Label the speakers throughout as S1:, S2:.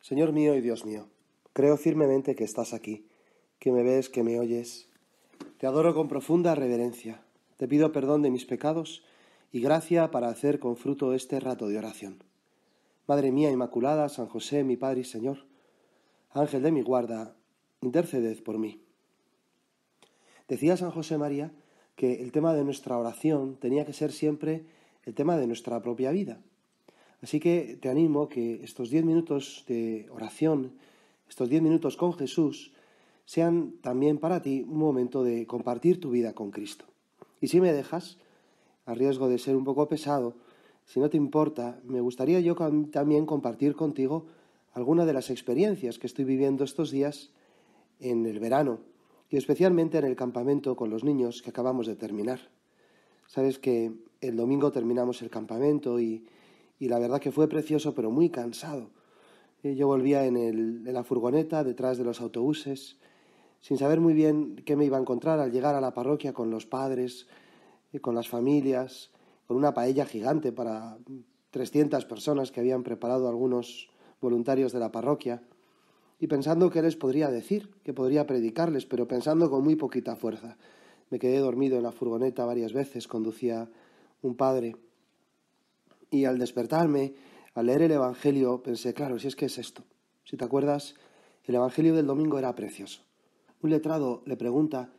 S1: Señor mío y Dios mío, creo firmemente que estás aquí, que me ves, que me oyes. Te adoro con profunda reverencia. Te pido perdón de mis pecados y gracia para hacer con fruto este rato de oración. Madre mía Inmaculada, San José, mi Padre y Señor, Ángel de mi guarda, interceded por mí. Decía San José María que el tema de nuestra oración tenía que ser siempre el tema de nuestra propia vida. Así que te animo que estos diez minutos de oración, estos diez minutos con Jesús, sean también para ti un momento de compartir tu vida con Cristo. Y si me dejas, a riesgo de ser un poco pesado, si no te importa, me gustaría yo también compartir contigo algunas de las experiencias que estoy viviendo estos días en el verano y especialmente en el campamento con los niños que acabamos de terminar. Sabes que el domingo terminamos el campamento y y la verdad que fue precioso, pero muy cansado. Eh, yo volvía en, la furgoneta, detrás de los autobuses, sin saber muy bien qué me iba a encontrar al llegar a la parroquia con los padres, eh, con las familias, con una paella gigante para 300 personas que habían preparado algunos voluntarios de la parroquia, y pensando qué les podría decir, qué podría predicarles, pero pensando con muy poquita fuerza. Me quedé dormido en la furgoneta varias veces, conducía un padre y al despertarme, al leer el Evangelio, pensé, claro, si es que es esto. Si te acuerdas, el Evangelio del domingo era precioso. Un letrado le pregunta,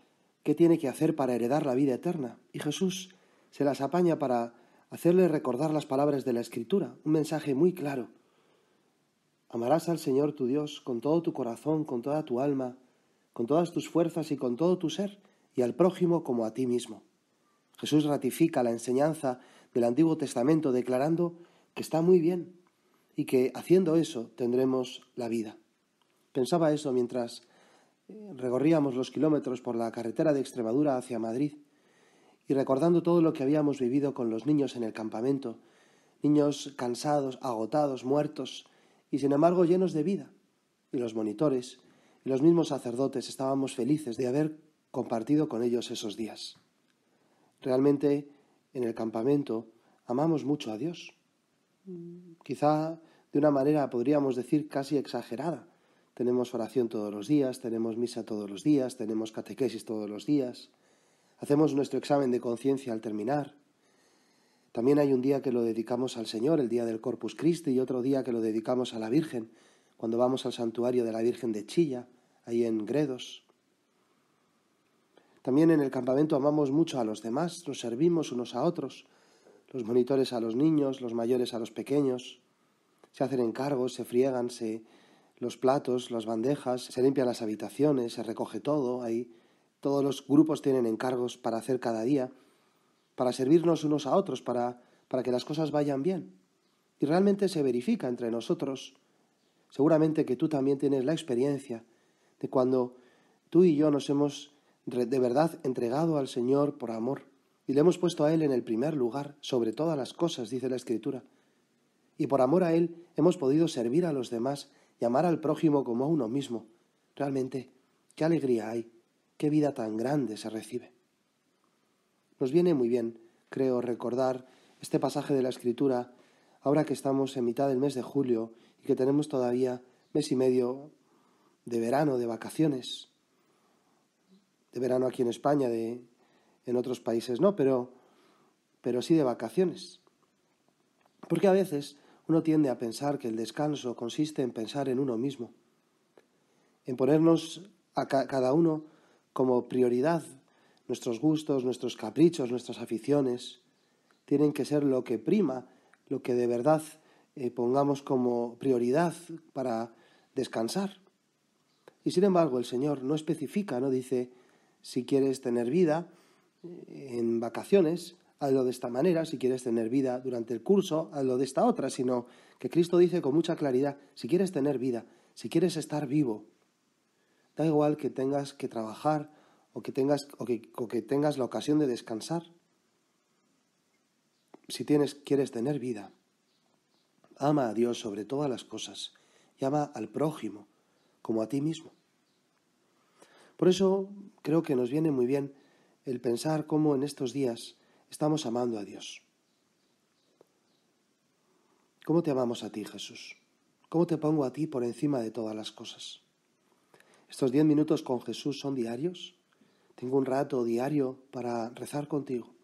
S1: ¿qué tiene que hacer para heredar la vida eterna? Y Jesús se las apaña para hacerle recordar las palabras de la Escritura, un mensaje muy claro. Amarás al Señor tu Dios con todo tu corazón, con toda tu alma, con todas tus fuerzas y con todo tu ser, y al prójimo como a ti mismo. Jesús ratifica la enseñanza del Antiguo Testamento declarando que está muy bien y que haciendo eso tendremos la vida. Pensaba eso mientras eh, recorríamos los kilómetros por la carretera de Extremadura hacia Madrid y recordando todo lo que habíamos vivido con los niños en el campamento, niños cansados, agotados, muertos y sin embargo llenos de vida. Y los monitores y los mismos sacerdotes estábamos felices de haber compartido con ellos esos días. Realmente en el campamento, amamos mucho a Dios. Mm. Quizá de una manera podríamos decir casi exagerada. Tenemos oración todos los días, tenemos misa todos los días, tenemos catequesis todos los días, hacemos nuestro examen de conciencia al terminar. También hay un día que lo dedicamos al Señor, el día del Corpus Christi, y otro día que lo dedicamos a la Virgen, cuando vamos al santuario de la Virgen de Chilla, ahí en Gredos. También en el campamento amamos mucho a los demás, nos servimos unos a otros, los monitores a los niños, los mayores a los pequeños, se hacen encargos, se friegan, los platos, las bandejas, se limpian las habitaciones, se recoge todo, ahí todos los grupos tienen encargos para hacer cada día, para servirnos unos a otros, para, para que las cosas vayan bien. Y realmente se verifica entre nosotros. Seguramente que tú también tienes la experiencia de cuando tú y yo nos hemos de verdad entregado al Señor por amor, y le hemos puesto a Él en el primer lugar sobre todas las cosas, dice la Escritura. Y por amor a Él hemos podido servir a los demás y amar al prójimo como a uno mismo. Realmente, qué alegría hay, qué vida tan grande se recibe. Nos viene muy bien, creo, recordar este pasaje de la Escritura ahora que estamos en mitad del mes de julio y que tenemos todavía mes y medio de verano, de vacaciones, de verano aquí en España, de, en otros países no, pero, pero sí de vacaciones. Porque a veces uno tiende a pensar que el descanso consiste en pensar en uno mismo, en ponernos a cada uno como prioridad. Nuestros gustos, nuestros caprichos, nuestras aficiones tienen que ser lo que prima, lo que de verdad eh, pongamos como prioridad para descansar. Y sin embargo el Señor no especifica, no dice, si quieres tener vida eh, en vacaciones, hazlo de esta manera. Si quieres tener vida durante el curso, hazlo de esta otra. Sino que Cristo dice con mucha claridad, si quieres tener vida, si quieres estar vivo, da igual que tengas que trabajar o que tengas, o que, que tengas la ocasión de descansar. Si tienes, quieres tener vida, ama a Dios sobre todas las cosas y ama al prójimo como a ti mismo. Por eso creo que nos viene muy bien el pensar cómo en estos días estamos amando a Dios. ¿Cómo te amamos a ti, Jesús? ¿Cómo te pongo a ti por encima de todas las cosas? Estos diez minutos con Jesús son diarios. Tengo un rato diario para rezar contigo.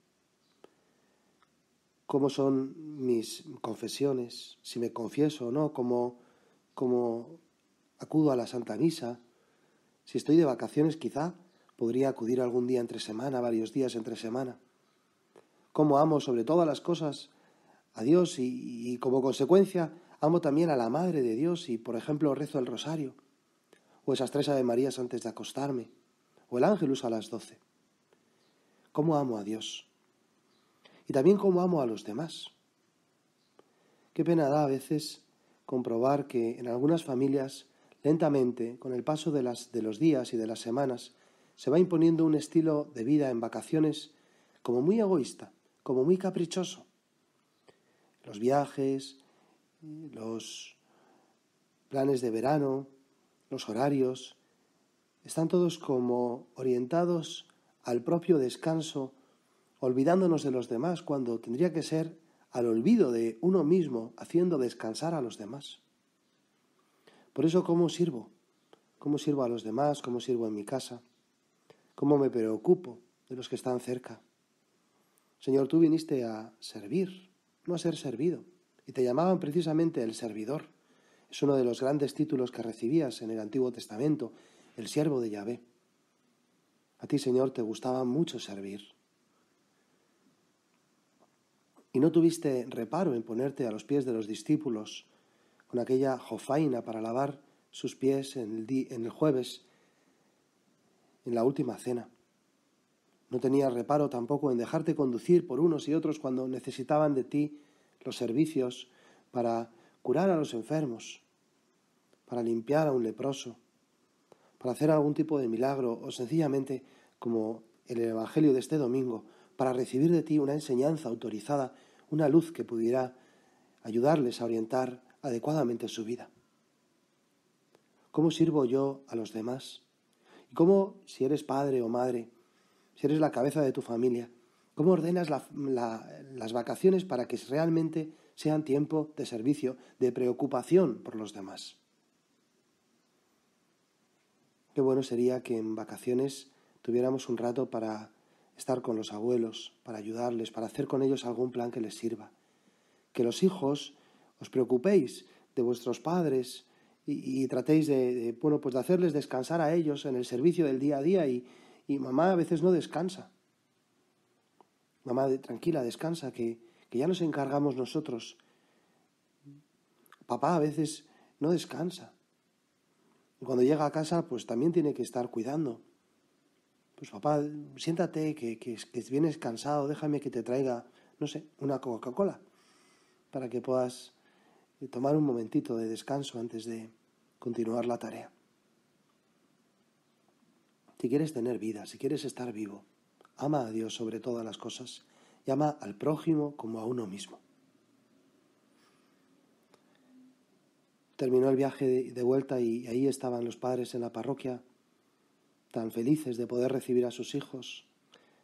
S1: ¿Cómo son mis confesiones? Si me confieso o no, cómo, cómo acudo a la Santa Misa, si estoy de vacaciones, quizá podría acudir algún día entre semana, varios días entre semana. Como amo sobre todas las cosas a Dios y, y como consecuencia amo también a la Madre de Dios y, por ejemplo, rezo el rosario, o esas tres Ave Marías antes de acostarme, o el Ángelus a las doce. Cómo amo a Dios y también cómo amo a los demás. Qué pena da a veces comprobar que en algunas familias Lentamente, con el paso de, los días y de las semanas, se va imponiendo un estilo de vida en vacaciones como muy egoísta, como muy caprichoso. Los viajes, los planes de verano, los horarios, están todos como orientados al propio descanso, olvidándonos de los demás cuando tendría que ser al olvido de uno mismo, haciendo descansar a los demás. Por eso, ¿cómo sirvo? ¿Cómo sirvo a los demás? ¿Cómo sirvo en mi casa? ¿Cómo me preocupo de los que están cerca? Señor, tú viniste a servir, no a ser servido, y te llamaban precisamente el servidor. Es uno de los grandes títulos que recibías en el Antiguo Testamento, el siervo de Yahvé. A ti, Señor, te gustaba mucho servir. Y no tuviste reparo en ponerte a los pies de los discípulos con aquella jofaina para lavar sus pies en el, en el jueves, en la última cena. No tenía reparo tampoco en dejarte conducir por unos y otros cuando necesitaban de ti los servicios para curar a los enfermos, para limpiar a un leproso, para hacer algún tipo de milagro o sencillamente, como el Evangelio de este domingo, para recibir de ti una enseñanza autorizada, una luz que pudiera ayudarles a orientar adecuadamente su vida. ¿Cómo sirvo yo a los demás? ¿Y cómo, si eres padre o madre, si eres la cabeza de tu familia, cómo ordenas las vacaciones para que realmente sean tiempo de servicio, de preocupación por los demás? Qué bueno sería que en vacaciones tuviéramos un rato para estar con los abuelos, para ayudarles, para hacer con ellos algún plan que les sirva. Que los hijos os preocupéis de vuestros padres y, tratéis de, pues de hacerles descansar a ellos en el servicio del día a día y, mamá a veces no descansa. Mamá, tranquila, descansa, que, ya nos encargamos nosotros. Papá a veces no descansa. cuando llega a casa, pues también tiene que estar cuidando. Pues papá, siéntate, que, que, que vienes cansado, déjame que te traiga, no sé, una Coca-Cola, para que puedas y tomar un momentito de descanso antes de continuar la tarea. Si quieres tener vida, si quieres estar vivo, ama a Dios sobre todas las cosas y ama al prójimo como a uno mismo. Terminó el viaje de vuelta y ahí estaban los padres en la parroquia, tan felices de poder recibir a sus hijos.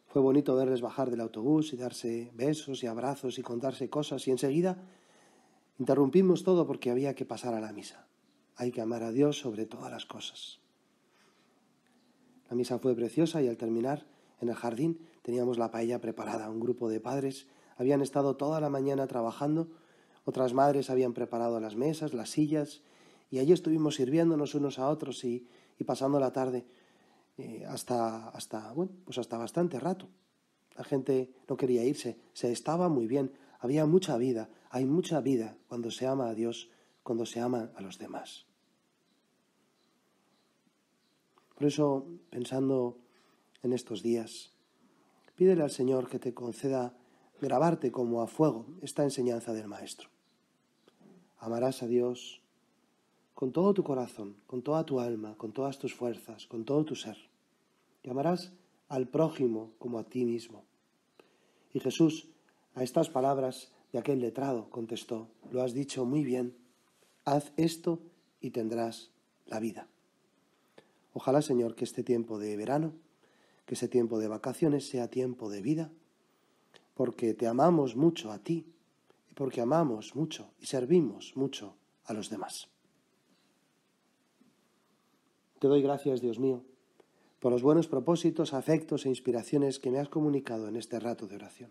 S1: Fue bonito verles bajar del autobús y darse besos y abrazos y contarse cosas y enseguida Interrumpimos todo porque había que pasar a la misa. Hay que amar a Dios sobre todas las cosas. La misa fue preciosa y al terminar, en el jardín, teníamos la paella preparada. Un grupo de padres habían estado toda la mañana trabajando, otras madres habían preparado las mesas, las sillas, y allí estuvimos sirviéndonos unos a otros y, pasando la tarde eh, hasta, hasta, pues hasta bastante rato. La gente no quería irse, se estaba muy bien, había mucha vida, hay mucha vida cuando se ama a Dios, cuando se ama a los demás. Por eso, pensando en estos días, pídele al Señor que te conceda grabarte como a fuego esta enseñanza del Maestro. Amarás a Dios con todo tu corazón, con toda tu alma, con todas tus fuerzas, con todo tu ser. Y amarás al prójimo como a ti mismo. Y Jesús a estas palabras de aquel letrado contestó, lo has dicho muy bien, haz esto y tendrás la vida. Ojalá, Señor, que este tiempo de verano, que este tiempo de vacaciones sea tiempo de vida, porque te amamos mucho a ti y porque amamos mucho y servimos mucho a los demás. Te doy gracias, Dios mío, por los buenos propósitos, afectos e inspiraciones que me has comunicado en este rato de oración.